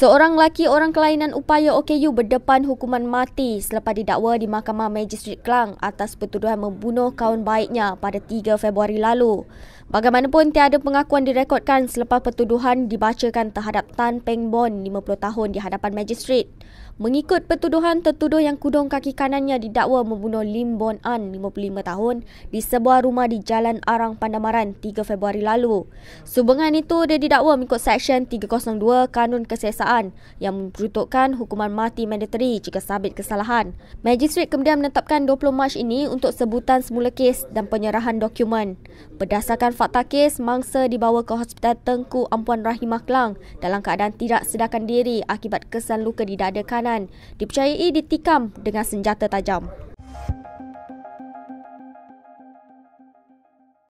Seorang lelaki orang kelainan upaya OKU berdepan hukuman mati selepas didakwa di Mahkamah majistret Kelang atas pertuduhan membunuh kawan baiknya pada 3 Februari lalu. Bagaimanapun, tiada pengakuan direkodkan selepas pertuduhan dibacakan terhadap Tan Peng Bon, 50 tahun di hadapan majistret. Mengikut pertuduhan, tertuduh yang kudung kaki kanannya didakwa membunuh Lim Bon An, 55 tahun, di sebuah rumah di Jalan Arang Pandamaran 3 Februari lalu. Subengan itu, dia didakwa mengikut Seksyen 302 Kanun Kesesaan kejayaan yang memperuntukkan hukuman mati mandatory jika sabit kesalahan. Magistrat kemudian menetapkan 20 Mac ini untuk sebutan semula kes dan penyerahan dokumen. Berdasarkan fakta kes, mangsa dibawa ke Hospital Tengku Ampuan Rahimah Kelang dalam keadaan tidak sedarkan diri akibat kesan luka di dada kanan. Dipercayai ditikam dengan senjata tajam.